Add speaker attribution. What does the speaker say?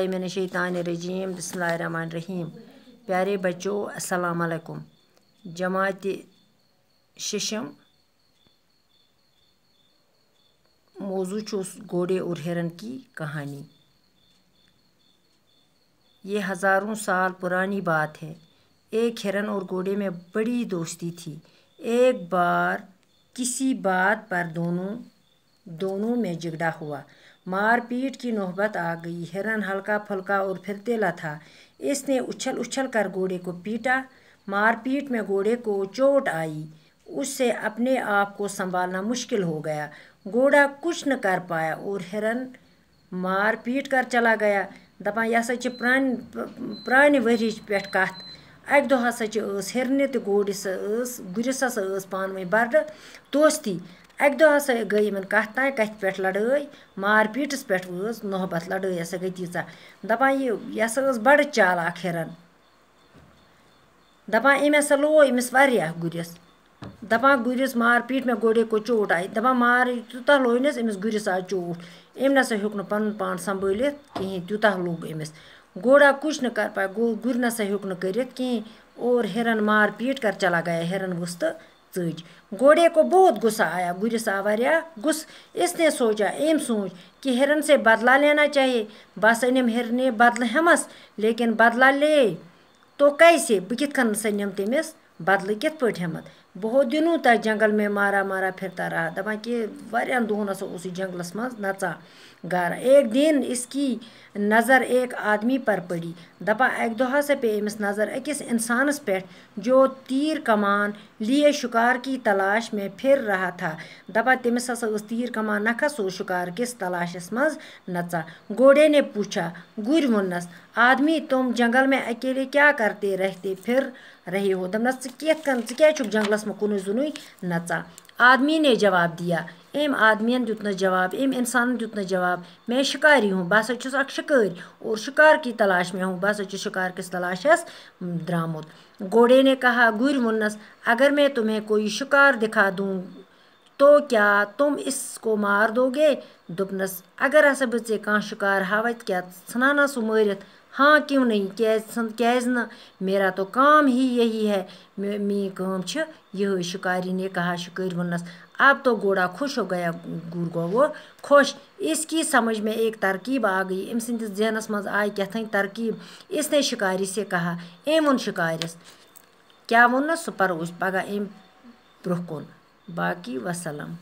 Speaker 1: मैंने शैतान रजीम रहीम प्यारे बच्चों असलकुम जमात शशम मौजू उस घोड़े और हिरन की कहानी ये हज़ारों साल पुरानी बात है एक हिरन और घोड़े में बड़ी दोस्ती थी एक बार किसी बात पर दोनों दोनों में झगड़ा हुआ मारपीट की नौबत आ गई हिरन हल्का फुल्का और फिरतेला था इसने उछल उछल कर घोड़े को पीटा मारपीट में घोड़े को चोट आई उससे अपने आप को संभालना मुश्किल हो गया घोड़ा कुछ न कर पाया और हिरन मारपीट कर चला गया दपा यह प्रान प्रान वरी पे कथ اَکہِ دۄہ ہسا چھِ ٲس ہِرنہِ تہٕ گُرِس ٲس گُرِس ہسا ٲس پانہٕ ؤنۍ بَڑٕ دوستی اَکہِ دۄہ ہسا گٔے یِمَن کَتھ تانۍ کَتھِ پٮ۪ٹھ لَڑٲے مار پیٖٹَس پٮ۪ٹھ وٲژ نوحبت لَڑٲے ہسا گٔے تیٖژاہ دَپان یہِ یہِ ہسا ٲس بَڑٕ چالاک ہِرَن دَپان أمۍ ہسا لوو أمِس واریاہ گُرِس دَپان گُرِس مار پیٖٹ مےٚ گۄڈے کو چوٹ آے دَپان مارٕے تیوٗتاہ لوٚونَس أمِس گُرِس آو چوٗٹ أمۍ نَسا ہیوٚک نہٕ پَنُن پان سنٛبھٲلِتھ کِہیٖنۍ تیوٗتاہ لوٚگ أمِس घोड़ा कुछ न कर पाए गुर न सह न कर और हिरन मार पीट कर चला गया हिरन घुस तो चज घोड़े को बहुत गुस्सा आया गुरिस आवारा गुस् इसने सोचा एम सोच कि हिरन से बदला लेना चाहिए बस अनम हिरने बदल हमस लेकिन बदला ले तो कैसे बह कन सनम तमिस बदलू कित पे हम्मत बहुत दिनों तक जंगल में मारा मारा फिरता रहा दपा कि वारिया दोहन हसा उस जंगलस मज नचा गारा एक दिन इसकी नज़र एक आदमी पर पड़ी दपा अक दो हसा पे अमिस नज़र अकिस इंसानस पे जो तीर कमान लिए शिकार की तलाश में फिर रहा था दपा तमिस हसा उस तीर कमान नखा सो शिकार किस तलाशस मज नचा घोड़े ने पूछा गुर वुनस आदमी तुम जंगल में अकेले क्या करते रहते फिर रहे हो दपनस कित क्या चुक जंगलस मे कुन जुन नचा आदमी ने जवाब दिया आदमी दुत न जवाब एम इंसान न जवाब मैं शिकारी हूँ बह हस शिकारी और शिकार की तलाश में हूँ बह शिकार किस तलाशस द्रामुत घोड़े ने कहा गुर मुन्नस अगर मैं तुम्हें कोई शिकार दिखा दूँ तो क्या तुम इसको मार दोगे दोपनस अगर हसा बे कह शिकार हवत क्या हाँ सो मारित हाँ क्यों नहीं क्या क्या ना मेरा तो काम ही यही है मी काम यही शिकारी ने कहा शिकारी वनस अब तो घोड़ा खुश हो गया गुर गो खुश इसकी समझ में एक तरकीब आ गई अम संदिस मज आय कथन तरकीब इसने शिकारी से कहा एम वन शिकारस क्या वोन सह पगह अम ब्रोह कुन बाकी वसलम